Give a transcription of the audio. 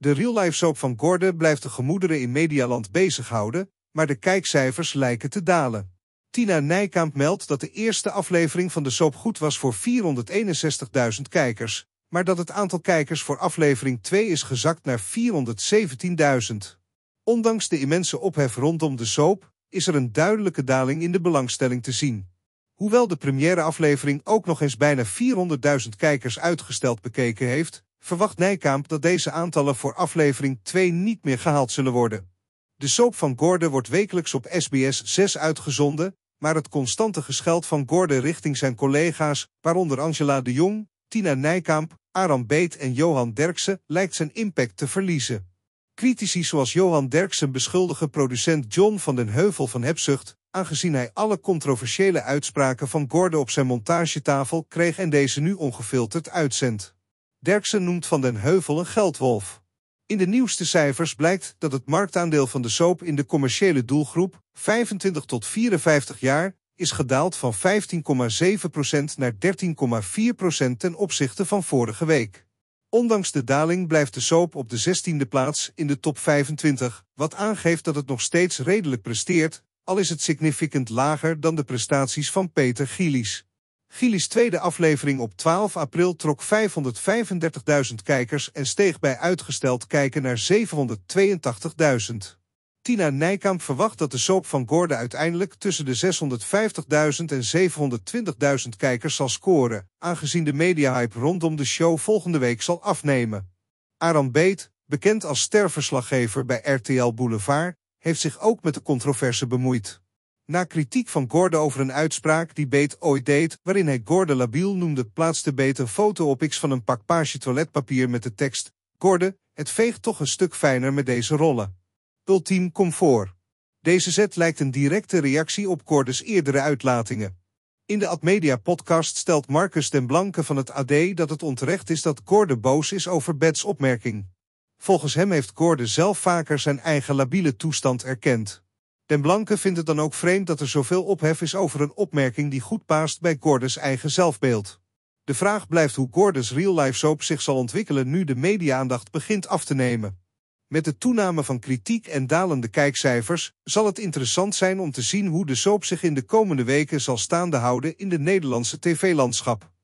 De real-life soap van Gordon blijft de gemoederen in Medialand bezighouden, maar de kijkcijfers lijken te dalen. Tina Nijkamp meldt dat de eerste aflevering van de soap goed was voor 461.000 kijkers, maar dat het aantal kijkers voor aflevering 2 is gezakt naar 417.000. Ondanks de immense ophef rondom de soap, is er een duidelijke daling in de belangstelling te zien. Hoewel de première aflevering ook nog eens bijna 400.000 kijkers uitgesteld bekeken heeft, verwacht Nijkamp dat deze aantallen voor aflevering 2 niet meer gehaald zullen worden. De soap van Gordon wordt wekelijks op SBS 6 uitgezonden, maar het constante gescheld van Gordon richting zijn collega's, waaronder Angela de Jong, Tina Nijkamp, Aram Beet en Johan Derksen, lijkt zijn impact te verliezen. Critici zoals Johan Derksen beschuldigen producent John van den Heuvel van hebzucht, aangezien hij alle controversiële uitspraken van Gordon op zijn montagetafel kreeg en deze nu ongefilterd uitzendt. Derksen noemt Van den Heuvel een geldwolf. In de nieuwste cijfers blijkt dat het marktaandeel van de soap in de commerciële doelgroep 25 tot 54 jaar is gedaald van 15,7% naar 13,4% ten opzichte van vorige week. Ondanks de daling blijft de soap op de 16e plaats in de top 25, wat aangeeft dat het nog steeds redelijk presteert, al is het significant lager dan de prestaties van Peter Gielis. Gili's tweede aflevering op 12 april trok 535.000 kijkers en steeg bij uitgesteld kijken naar 782.000. Tina Nijkamp verwacht dat de soap van Gordon uiteindelijk tussen de 650.000 en 720.000 kijkers zal scoren, aangezien de mediahype rondom de show volgende week zal afnemen. Aram Beet, bekend als sterverslaggever bij RTL Boulevard, heeft zich ook met de controverse bemoeid. Na kritiek van Gordon over een uitspraak die Beet ooit deed, waarin hij Gordon labiel noemde, plaatste Beet een foto op X van een pak paasje toiletpapier met de tekst: Gordon, het veegt toch een stuk fijner met deze rollen. Ultiem comfort. Deze zet lijkt een directe reactie op Gordes eerdere uitlatingen. In de Admedia-podcast stelt Marcus den Blanke van het AD dat het onterecht is dat Gorde boos is over Bets opmerking. Volgens hem heeft Gorde zelf vaker zijn eigen labiele toestand erkend. Den Blanke vindt het dan ook vreemd dat er zoveel ophef is over een opmerking die goed paast bij Gordons eigen zelfbeeld. De vraag blijft hoe Gordons real-life soap zich zal ontwikkelen nu de media-aandacht begint af te nemen. Met de toename van kritiek en dalende kijkcijfers zal het interessant zijn om te zien hoe de soap zich in de komende weken zal staande houden in de Nederlandse tv-landschap.